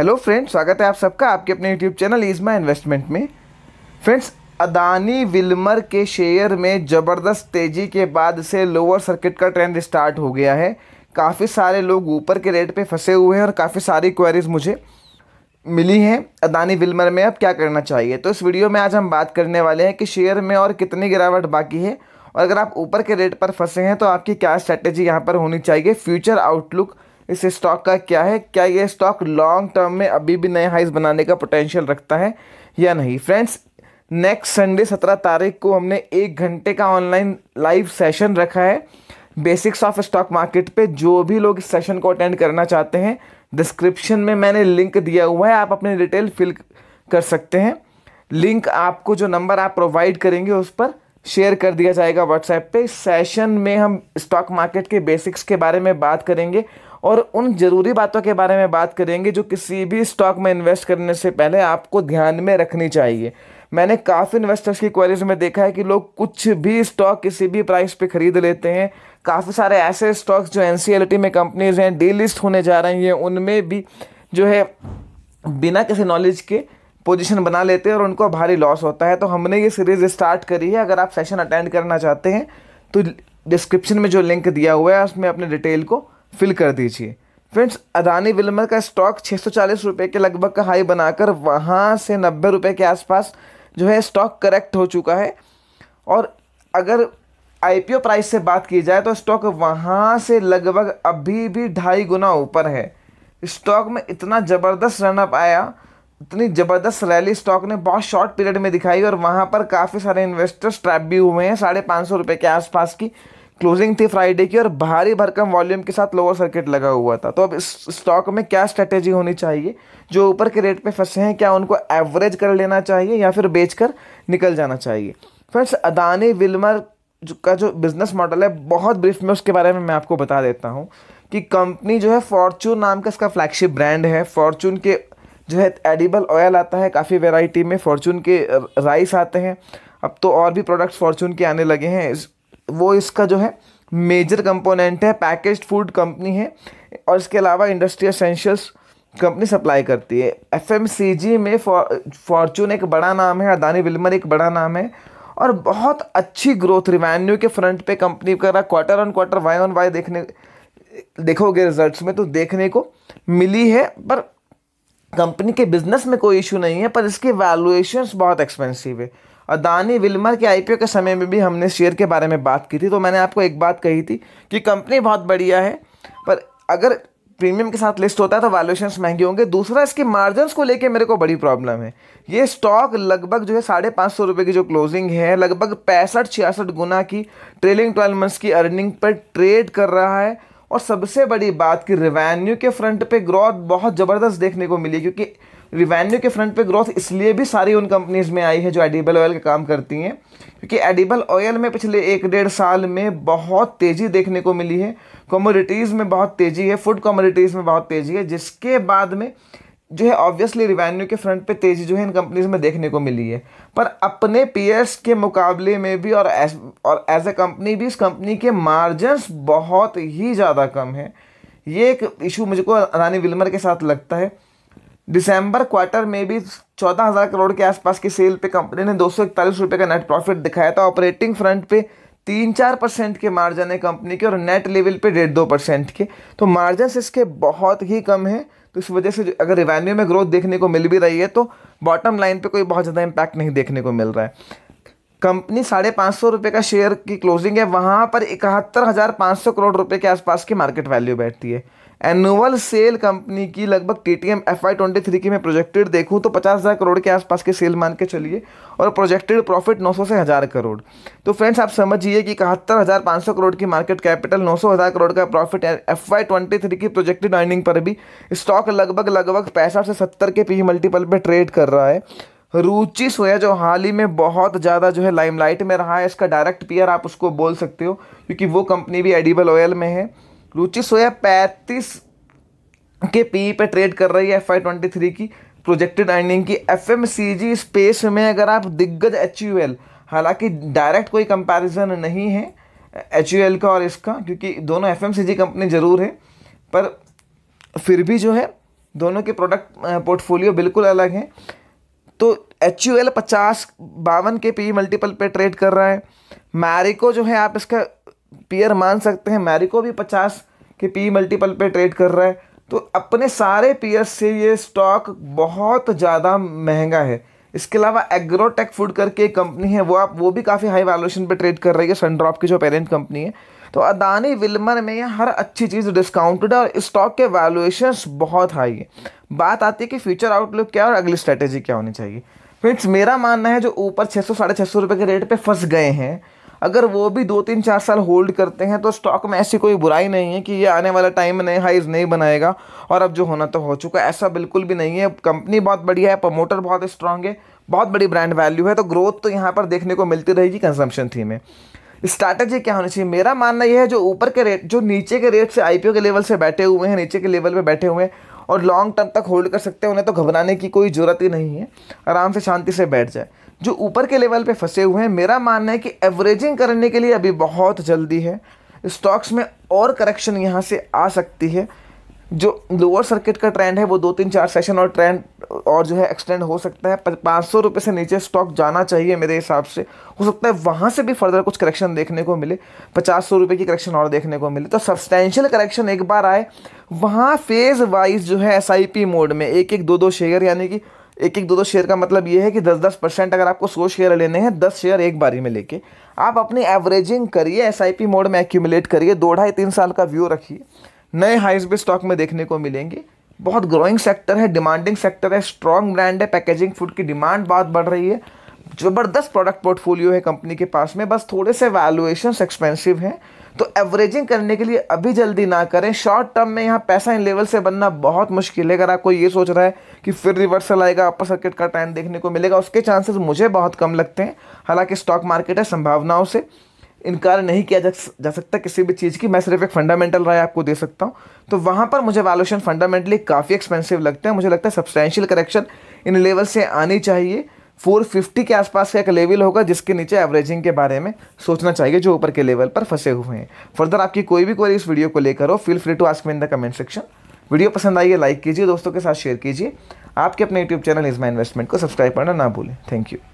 hello friend स्वागत है आप सबका आपके अपने यूट्यूब चैनल इजमा इन्वेस्टमेंट में फ्रेंड्स अदानी विलमर के शेयर में ज़बरदस्त तेज़ी के बाद से लोअर सर्किट का ट्रेंड स्टार्ट हो गया है काफ़ी सारे लोग ऊपर के रेट पे फंसे हुए हैं और काफ़ी सारी क्वेरीज मुझे मिली हैं अदानी विलमर में अब क्या करना चाहिए तो इस वीडियो में आज हम बात करने वाले हैं कि शेयर में और कितनी गिरावट बाकी है और अगर आप ऊपर के रेट पर फंसे हैं तो आपकी क्या स्ट्रैटेजी यहाँ पर होनी चाहिए फ्यूचर आउटलुक इस स्टॉक का क्या है क्या ये स्टॉक लॉन्ग टर्म में अभी भी नए हाइस बनाने का पोटेंशियल रखता है या नहीं फ्रेंड्स नेक्स्ट संडे सत्रह तारीख को हमने एक घंटे का ऑनलाइन लाइव सेशन रखा है बेसिक्स ऑफ स्टॉक मार्केट पे जो भी लोग इस सेशन को अटेंड करना चाहते हैं डिस्क्रिप्शन में मैंने लिंक दिया हुआ है आप अपने डिटेल फिल कर सकते हैं लिंक आपको जो नंबर आप प्रोवाइड करेंगे उस पर शेयर कर दिया जाएगा व्हाट्सएप पे सेशन में हम स्टॉक मार्केट के बेसिक्स के बारे में बात करेंगे और उन ज़रूरी बातों के बारे में बात करेंगे जो किसी भी स्टॉक में इन्वेस्ट करने से पहले आपको ध्यान में रखनी चाहिए मैंने काफ़ी इन्वेस्टर्स की क्वेरीज में देखा है कि लोग कुछ भी स्टॉक किसी भी प्राइस पे ख़रीद लेते हैं काफ़ी सारे ऐसे स्टॉक्स जो एन में कंपनीज हैं डी लिस्ट होने जा रही हैं उनमें भी जो है बिना किसी नॉलेज के पोजीशन बना लेते हैं और उनको भारी लॉस होता है तो हमने ये सीरीज़ स्टार्ट करी है अगर आप सेशन अटेंड करना चाहते हैं तो डिस्क्रिप्शन में जो लिंक दिया हुआ है उसमें अपने डिटेल को फिल कर दीजिए फ्रेंड्स अदानी विलमर का स्टॉक छः सौ चालीस रुपये के लगभग का हाई बनाकर वहाँ से नब्बे रुपये के आसपास जो है स्टॉक करेक्ट हो चुका है और अगर आईपीओ प्राइस से बात की जाए तो स्टॉक वहाँ से लगभग अभी भी ढाई गुना ऊपर है स्टॉक में इतना ज़बरदस्त रनअप आया इतनी ज़बरदस्त रैली स्टॉक ने बहुत शॉर्ट पीरियड में दिखाई और वहाँ पर काफ़ी सारे इन्वेस्टर्स ट्रैप भी हुए हैं साढ़े पाँच सौ रुपये के आसपास की क्लोजिंग थी फ्राइडे की और भारी भरकम वॉल्यूम के साथ लोअर सर्किट लगा हुआ था तो अब इस स्टॉक में क्या स्ट्रैटेजी होनी चाहिए जो ऊपर के रेट पे फंसे हैं क्या उनको एवरेज कर लेना चाहिए या फिर बेच कर निकल जाना चाहिए फ्रेंड्स अदानी विलमर का जो बिज़नेस मॉडल है बहुत ब्रीफ में उसके बारे में मैं आपको बता देता हूँ कि कंपनी जो है फॉर्चून नाम का इसका फ्लैगशिप ब्रांड है फॉर्चून के जो है एडिबल ऑयल आता है काफ़ी वेराइटी में फॉर्चून के राइस आते हैं अब तो और भी प्रोडक्ट्स फॉर्चून के आने लगे हैं वो इसका जो है मेजर कंपोनेंट है पैकेज फूड कंपनी है और इसके अलावा इंडस्ट्री असेंशियल्स कंपनी सप्लाई करती है जी में फॉर्चून एक बड़ा नाम है अदानी विल्मर एक बड़ा नाम है और बहुत अच्छी ग्रोथ रिवेन्यू के फ्रंट पे कंपनी कर रहा quarter on quarter Y on Y देखने देखोगे रिजल्ट्स में तो देखने को मिली है पर कंपनी के बिजनेस में कोई इशू नहीं है पर इसकी वैल्यूएशंस बहुत एक्सपेंसिव है अदानी दानी विल्मर के आईपीओ के समय में भी हमने शेयर के बारे में बात की थी तो मैंने आपको एक बात कही थी कि कंपनी बहुत बढ़िया है पर अगर प्रीमियम के साथ लिस्ट होता है तो वैल्यूशन महंगे होंगे दूसरा इसके मार्जिन्स को लेके मेरे को बड़ी प्रॉब्लम है ये स्टॉक लगभग जो है साढ़े पाँच सौ रुपये की जो क्लोजिंग है लगभग पैंसठ छियासठ गुना की ट्रेलिंग ट्वेल्व मंथ्स की अर्निंग पर ट्रेड कर रहा है और सबसे बड़ी बात कि रेवेन्यू के फ्रंट पे ग्रोथ बहुत ज़बरदस्त देखने को मिली क्योंकि रिवेन्यू के फ्रंट पे ग्रोथ इसलिए भी सारी उन कंपनीज़ में आई है जो एडिबल ऑयल का काम करती हैं क्योंकि एडिबल ऑयल में पिछले एक डेढ़ साल में बहुत तेज़ी देखने को मिली है कॉमोडिटीज़ में बहुत तेज़ी है फूड कॉमोडिटीज़ में बहुत तेज़ी है जिसके बाद में जो है ऑब्वियसली रिवेन्यू के फ्रंट पे तेज़ी जो है इन कंपनीज में देखने को मिली है पर अपने पीयर्स के मुकाबले में भी और एस और एज ए कंपनी भी इस कंपनी के मार्जन्स बहुत ही ज़्यादा कम है ये एक इशू मुझे को रानी विलमर के साथ लगता है दिसंबर क्वार्टर में भी चौदह हज़ार करोड़ के आसपास की सेल पे कंपनी ने दो सौ इकतालीस रुपये का नेट प्रॉफिट दिखाया था ऑपरेटिंग फ्रंट पे तीन चार परसेंट के मार्जिन है कंपनी के और नेट लेवल पे डेढ़ दो परसेंट के तो मार्जिन इसके बहुत ही कम है तो इस वजह से अगर रिवेन्यू में ग्रोथ देखने को मिल भी रही है तो बॉटम लाइन पर कोई बहुत ज़्यादा इम्पैक्ट नहीं देखने को मिल रहा है कंपनी साढ़े पाँच सौ रुपये का शेयर की क्लोजिंग है वहाँ पर इकहत्तर हज़ार पाँच सौ करोड़ रुपये के आसपास की मार्केट वैल्यू बैठती है एनुअल सेल कंपनी की लगभग T T M F Y twenty three की मैं प्रोजेक्टेड देखूँ तो पचास हज़ार करोड़ के आसपास के सेल मान के चलिए और प्रोजेक्टेड प्रॉफिट नौ सौ से हज़ार करोड़ तो फ्रेंड्स आप समझिए कि इकहत्तर हज़ार पाँच सौ करोड़ की मार्केट कैपिटल नौ सौ हज़ार करोड़ का profit F Y twenty three की प्रोजेक्टेड अर्निंग पर भी स्टॉक लगभग लगभग पैंसठ से सत्तर के पी मल्टीपल पर ट्रेड कर रहा है रुचि सोया जो हाल ही में बहुत ज़्यादा जो है लाइमलाइट में रहा है इसका डायरेक्ट पीयर आप उसको बोल सकते हो क्योंकि वो कंपनी भी एडिबल ऑयल में है रुचि सोया पैंतीस के पी पे ट्रेड कर रही है एफ आई ट्वेंटी थ्री की प्रोजेक्टेड अर्निंग की F M C G space में अगर आप दिग्गज एच यू एल हालांकि डायरेक्ट कोई कंपैरिजन नहीं है एच यू एल का और इसका क्योंकि दोनों F M C G company ज़रूर है पर फिर भी जो है दोनों के प्रोडक्ट पोर्टफोलियो बिल्कुल अलग हैं तो एच यू एल पचास बावन के पी मल्टीपल पे ट्रेड कर रहा है मैरिको जो है आप इसका पेयर मान सकते हैं मैरिको भी पचास के पी मल्टीपल पे ट्रेड कर रहा है तो अपने सारे पेयर से ये स्टॉक बहुत ज़्यादा महंगा है इसके अलावा एग्रोटेक फूड करके एक कंपनी है वो आप वो भी काफ़ी हाई वैल्यूएशन पे ट्रेड कर रही है सनड्रॉप की जो पेरेंट कंपनी है तो अदानी विलमर में हर अच्छी चीज़ डिस्काउंटेड है और स्टॉक के वैल्यूएशन बहुत हाई है बात आती है कि फ्यूचर आउटलुक क्या और अगली स्ट्रैटेजी क्या होनी चाहिए फ्रेंड्स मेरा मानना है जो ऊपर छः सौ साढ़े छः सौ रुपये के रेट पर फंस गए हैं अगर वो भी दो तीन चार साल होल्ड करते हैं तो स्टॉक में ऐसी कोई बुराई नहीं है कि ये आने वाला टाइम में नए हाइज नहीं बनाएगा और अब जो होना तो हो चुका है ऐसा बिल्कुल भी नहीं है कंपनी बहुत बढ़िया है प्रमोटर बहुत स्ट्रांग है बहुत बड़ी ब्रांड वैल्यू है तो ग्रोथ तो यहाँ पर देखने को मिलती रहेगी कंजम्पशन थी में स्ट्रैटेजी क्या होनी चाहिए मेरा मानना यह है जो ऊपर के रेट जो नीचे के रेट से आईपीओ के लेवल से बैठे हुए हैं नीचे के लेवल पे बैठे हुए हैं और लॉन्ग टर्म तक होल्ड कर सकते हैं उन्हें तो घबराने की कोई ज़रूरत ही नहीं है आराम से शांति से बैठ जाए जो ऊपर के लेवल पे फंसे हुए हैं मेरा मानना है कि एवरेजिंग करने के लिए अभी बहुत जल्दी है स्टॉक्स में और करेक्शन यहाँ से आ सकती है जो लोअर सर्किट का ट्रेंड है वो दो तीन चार सेशन और ट्रेंड और जो है एक्सटेंड हो सकता है पाँच सौ रुपये से नीचे स्टॉक जाना चाहिए मेरे हिसाब से हो सकता है वहाँ से भी फर्दर कुछ करेक्शन देखने को मिले पचास सौ रुपये की करेक्शन और देखने को मिले तो सब्सटेंशियल करेक्शन एक बार आए वहाँ फेज़ वाइज जो है एस मोड में एक एक दो दो शेयर यानी कि एक एक दो दो शेयर का मतलब ये है कि दस दस परसेंट अगर आपको सौ शेयर लेने हैं दस शेयर एक बारी में लेके आप अपनी एवरेजिंग करिए एस मोड में एक्यूमुलेट करिए दो ढाई तीन साल का व्यू रखिए नए हाइज भी स्टॉक में देखने को मिलेंगे बहुत ग्रोइंग सेक्टर है डिमांडिंग सेक्टर है स्ट्रॉन्ग ब्रांड है पैकेजिंग फूड की डिमांड बहुत बढ़ रही है ज़बरदस्त प्रोडक्ट पोर्टफोलियो है कंपनी के पास में बस थोड़े से वैल्यूएशन एक्सपेंसिव हैं तो एवरेजिंग करने के लिए अभी जल्दी ना करें शॉर्ट टर्म में यहाँ पैसा इन लेवल से बनना बहुत मुश्किल है अगर आपको ये सोच रहा है कि फिर रिवर्सल आएगा अपर सर्किट का टाइम देखने को मिलेगा उसके चांसेस मुझे बहुत कम लगते हैं हालांकि स्टॉक मार्केट है संभावनाओं से इनकार नहीं किया जा, सकता किसी भी चीज़ की मैं सिर्फ एक फंडामेंटल राय आपको दे सकता हूँ तो वहाँ पर मुझे वैल्यूशन फंडामेंटली काफ़ी एक्सपेंसिव लगते हैं मुझे लगता है सब्सटैशियल करेक्शन इन लेवल से आनी चाहिए 450 के आसपास का एक लेवल होगा जिसके नीचे एवरेजिंग के बारे में सोचना चाहिए जो ऊपर के लेवल पर फंसे हुए हैं फर्दर आपकी कोई भी क्वेरी इस वीडियो को लेकर हो feel free to ask me in the comment section video पसंद आई है लाइक कीजिए दोस्तों के साथ शेयर कीजिए आपके अपने यूट्यूब चैनल माई इन्वेस्टमेंट को सब्सक्राइब करना ना भूलें थैंक यू